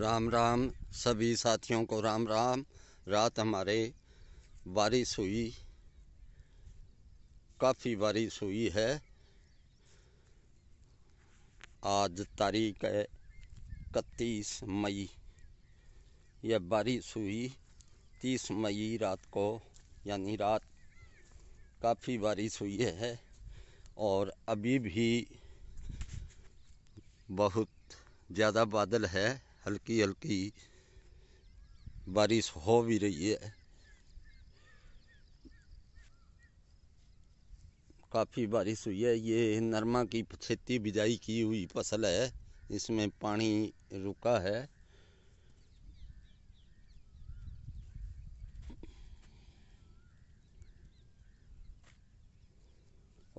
राम राम सभी साथियों को राम राम रात हमारे बारिश हुई काफ़ी बारिश हुई है आज तारीख है इकतीस मई यह बारिश हुई तीस मई रात को यानी रात काफ़ी बारिश हुई है और अभी भी बहुत ज़्यादा बादल है हल्की हल्की बारिश हो भी रही है काफ़ी बारिश हुई है ये नरमा की छेती बिजाई की हुई फसल है इसमें पानी रुका है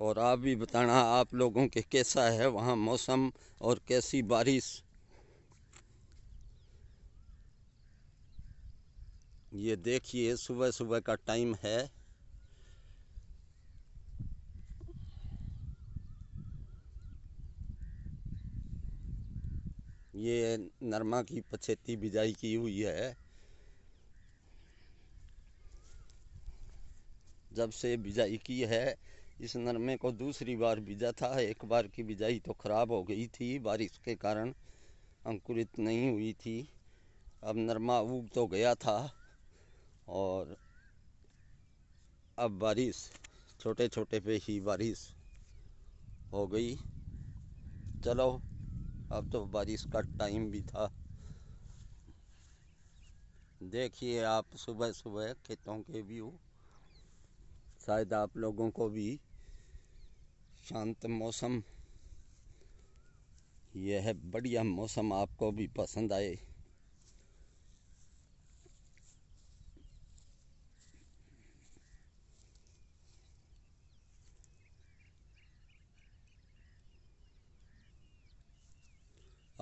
और आप भी बताना आप लोगों के कैसा है वहाँ मौसम और कैसी बारिश ये देखिए सुबह सुबह का टाइम है ये नरमा की पछेती बिजाई की हुई है जब से बिजाई की है इस नरमे को दूसरी बार बीजा था एक बार की बिजाई तो ख़राब हो गई थी बारिश के कारण अंकुरित नहीं हुई थी अब नरमा उग तो गया था और अब बारिश छोटे छोटे पे ही बारिश हो गई चलो अब तो बारिश का टाइम भी था देखिए आप सुबह सुबह खेतों के व्यू शायद आप लोगों को भी शांत मौसम यह बढ़िया मौसम आपको भी पसंद आए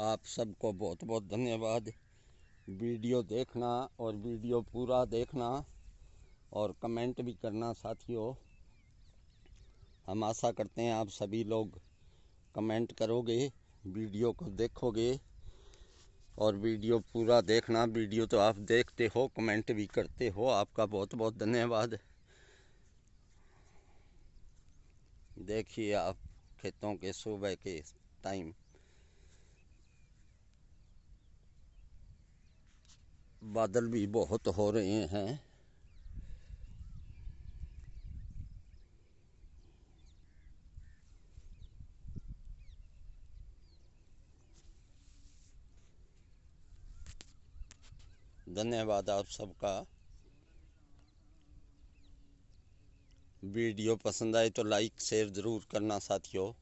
आप सबको बहुत बहुत धन्यवाद वीडियो देखना और वीडियो पूरा देखना और कमेंट भी करना साथियों हम आशा करते हैं आप सभी लोग कमेंट करोगे वीडियो को देखोगे और वीडियो पूरा देखना वीडियो तो आप देखते हो कमेंट भी करते हो आपका बहुत बहुत धन्यवाद देखिए आप खेतों के सुबह के टाइम बादल भी बहुत हो रहे हैं धन्यवाद आप सबका वीडियो पसंद आए तो लाइक शेयर ज़रूर करना साथियों